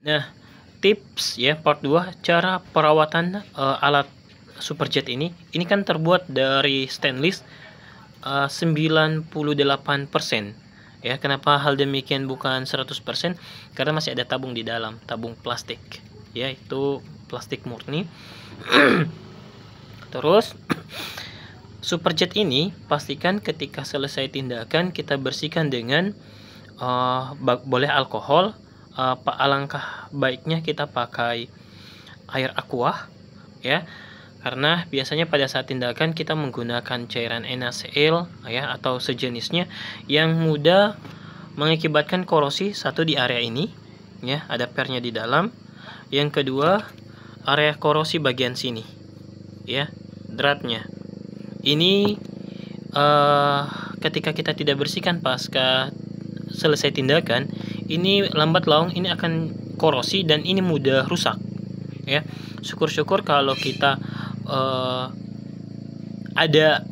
Nah, tips ya part 2 cara perawatan uh, alat Superjet ini. Ini kan terbuat dari stainless eh, uh, 98%. Ya, kenapa hal demikian bukan 100%? Karena masih ada tabung di dalam, tabung plastik. Ya, itu plastik murni. Terus Superjet ini pastikan ketika selesai tindakan kita bersihkan dengan uh, boleh alkohol apa alangkah baiknya kita pakai air aqua ya karena biasanya pada saat tindakan kita menggunakan cairan NaCl ya atau sejenisnya yang mudah mengakibatkan korosi satu di area ini ya ada pernya di dalam yang kedua area korosi bagian sini ya dratnya ini uh, ketika kita tidak bersihkan pasca selesai tindakan ini lambat laun ini akan korosi dan ini mudah rusak ya syukur-syukur kalau kita uh, ada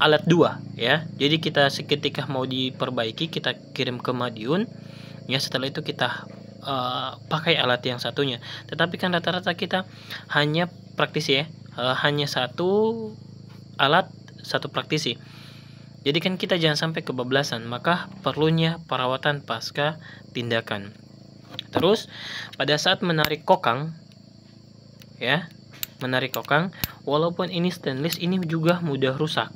alat dua ya jadi kita seketika mau diperbaiki kita kirim ke Madiun ya setelah itu kita uh, pakai alat yang satunya tetapi kan rata-rata kita hanya praktisi ya uh, hanya satu alat satu praktisi Jadikan kita jangan sampai kebablasan, maka perlunya perawatan pasca tindakan. Terus, pada saat menarik kokang, ya, menarik kokang, walaupun ini stainless, ini juga mudah rusak,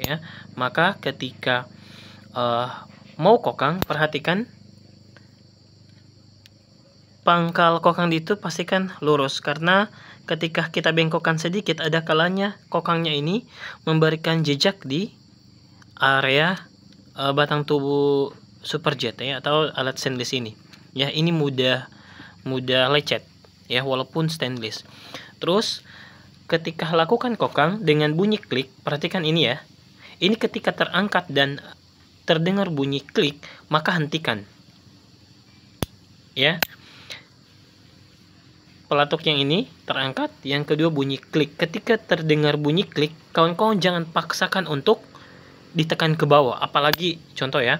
ya. Maka ketika uh, mau kokang, perhatikan pangkal kokang itu pastikan lurus karena ketika kita bengkokkan sedikit ada kalanya kokangnya ini memberikan jejak di area uh, batang tubuh superjet ya atau alat stainless ini. Ya, ini mudah mudah lecet ya walaupun stainless. Terus ketika lakukan kokang dengan bunyi klik, perhatikan ini ya. Ini ketika terangkat dan terdengar bunyi klik, maka hentikan. Ya. Pelatuk yang ini terangkat, yang kedua bunyi klik. Ketika terdengar bunyi klik, kawan-kawan jangan paksakan untuk ditekan ke bawah apalagi contoh ya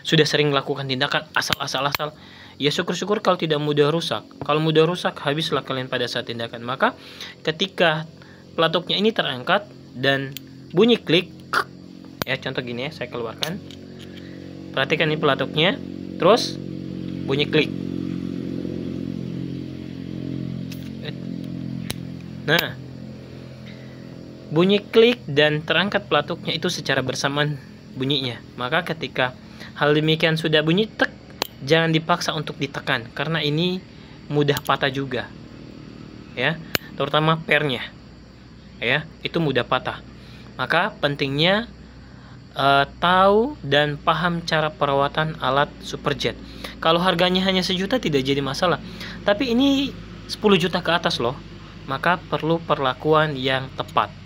sudah sering melakukan tindakan asal-asal-asal ya syukur-syukur kalau tidak mudah rusak kalau mudah rusak habislah kalian pada saat tindakan maka ketika pelatuknya ini terangkat dan bunyi klik ya contoh gini ya saya keluarkan perhatikan ini pelatuknya terus bunyi klik nah Bunyi klik dan terangkat pelatuknya itu secara bersamaan bunyinya. Maka ketika hal demikian sudah bunyi tek, jangan dipaksa untuk ditekan karena ini mudah patah juga. Ya, terutama pernya. Ya, itu mudah patah. Maka pentingnya uh, tahu dan paham cara perawatan alat superjet. Kalau harganya hanya sejuta tidak jadi masalah. Tapi ini 10 juta ke atas loh. Maka perlu perlakuan yang tepat.